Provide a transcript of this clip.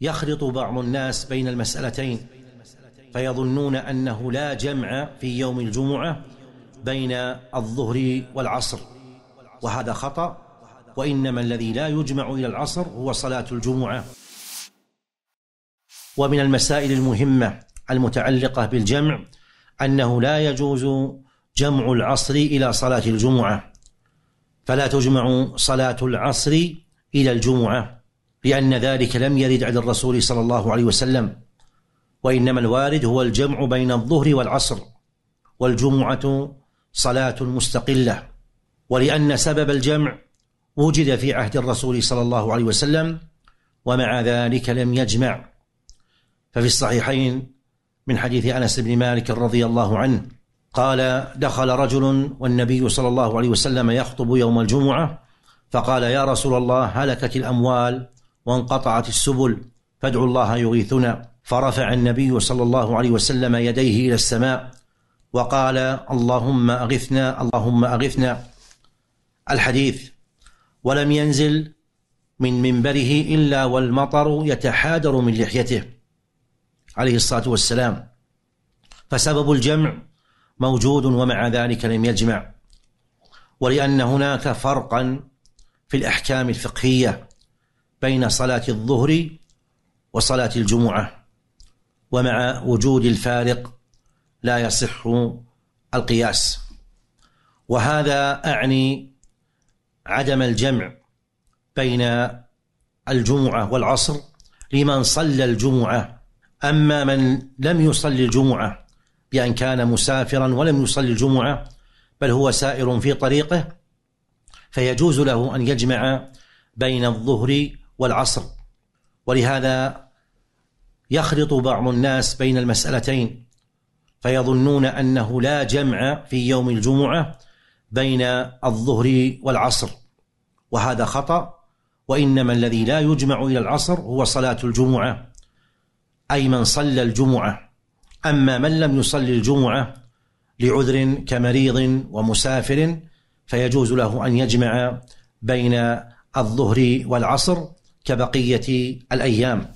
يخلط بعض الناس بين المسألتين فيظنون أنه لا جمع في يوم الجمعة بين الظهر والعصر وهذا خطأ وإنما الذي لا يجمع إلى العصر هو صلاة الجمعة ومن المسائل المهمة المتعلقة بالجمع أنه لا يجوز جمع العصر إلى صلاة الجمعة فلا تجمع صلاة العصر إلى الجمعة لأن ذلك لم يرد عن الرسول صلى الله عليه وسلم وإنما الوارد هو الجمع بين الظهر والعصر والجمعة صلاة مستقلة ولأن سبب الجمع وجد في عهد الرسول صلى الله عليه وسلم ومع ذلك لم يجمع ففي الصحيحين من حديث أنس بن مالك رضي الله عنه قال دخل رجل والنبي صلى الله عليه وسلم يخطب يوم الجمعة فقال يا رسول الله هلكت الأموال وانقطعت السبل فادعوا الله يغيثنا فرفع النبي صلى الله عليه وسلم يديه الى السماء وقال اللهم اغثنا اللهم اغثنا الحديث ولم ينزل من منبره الا والمطر يتحادر من لحيته عليه الصلاه والسلام فسبب الجمع موجود ومع ذلك لم يجمع ولان هناك فرقا في الاحكام الفقهيه بين صلاة الظهر وصلاة الجمعة ومع وجود الفارق لا يصح القياس وهذا أعني عدم الجمع بين الجمعة والعصر لمن صلى الجمعة أما من لم يصلي الجمعة بأن كان مسافرا ولم يصلي الجمعة بل هو سائر في طريقه فيجوز له أن يجمع بين الظهر والعصر ولهذا يخلط بعض الناس بين المسألتين فيظنون أنه لا جمع في يوم الجمعة بين الظهر والعصر وهذا خطأ وإنما الذي لا يجمع إلى العصر هو صلاة الجمعة أي من صلى الجمعة أما من لم يصلي الجمعة لعذر كمريض ومسافر فيجوز له أن يجمع بين الظهر والعصر كبقيه الايام